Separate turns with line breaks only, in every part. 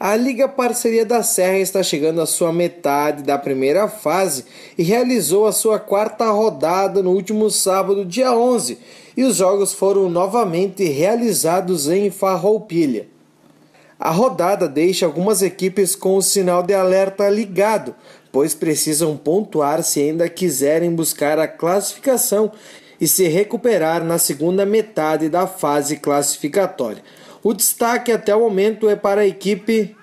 A Liga Parceria da Serra está chegando à sua metade da primeira fase e realizou a sua quarta rodada no último sábado, dia 11, e os jogos foram novamente realizados em Farroupilha. A rodada deixa algumas equipes com o sinal de alerta ligado, pois precisam pontuar se ainda quiserem buscar a classificação e se recuperar na segunda metade da fase classificatória. O destaque até o momento é para a equipe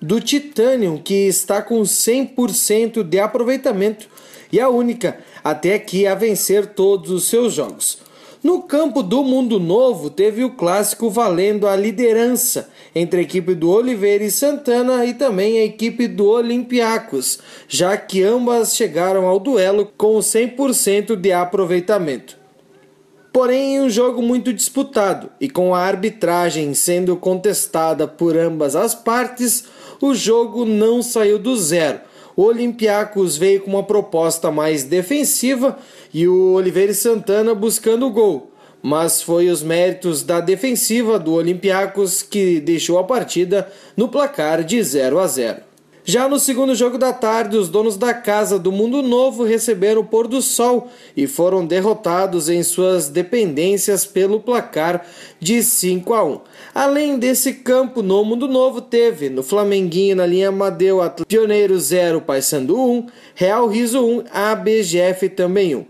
do Titanium, que está com 100% de aproveitamento e a única até aqui a vencer todos os seus jogos. No campo do Mundo Novo, teve o clássico valendo a liderança entre a equipe do Oliveira e Santana e também a equipe do Olympiacos, já que ambas chegaram ao duelo com 100% de aproveitamento. Porém, é um jogo muito disputado e com a arbitragem sendo contestada por ambas as partes, o jogo não saiu do zero. O Olympiacos veio com uma proposta mais defensiva e o Oliveira Santana buscando o gol. Mas foi os méritos da defensiva do Olympiacos que deixou a partida no placar de 0 a 0. Já no segundo jogo da tarde, os donos da casa do Mundo Novo receberam o pôr do sol e foram derrotados em suas dependências pelo placar de 5 a 1. Além desse campo, no Mundo Novo teve no Flamenguinho na linha Amadeu, Pioneiro 0, Paysandu 1, Real Riso 1, ABGF também 1.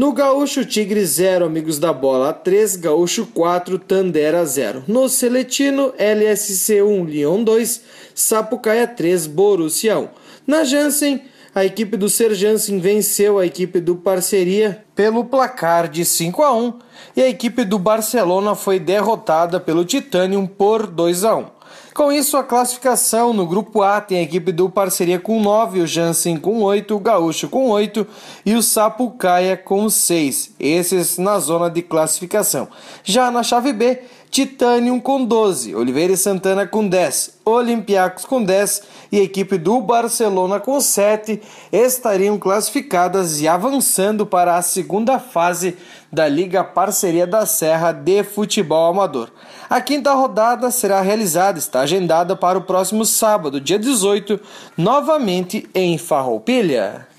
No Gaúcho, Tigre 0, Amigos da Bola 3, Gaúcho 4, Tandera 0. No Seletino, LSC 1, Lyon 2, Sapucaia 3, Borussia 1. Na Jansen, a equipe do Ser Jansen venceu a equipe do Parceria pelo placar de 5 a 1 e a equipe do Barcelona foi derrotada pelo Titanium por 2 a 1. Com isso, a classificação no grupo A tem a equipe do Parceria com 9, o Jansen com 8, o Gaúcho com 8 e o Sapucaia com 6. Esses na zona de classificação. Já na chave B, Titanium com 12, Oliveira e Santana com 10, Olympiacos com 10 e a equipe do Barcelona com 7 estariam classificadas e avançando para a segunda fase da Liga Parceria da Serra de Futebol Amador. A quinta rodada será realizada, está agendada para o próximo sábado, dia 18, novamente em Farroupilha.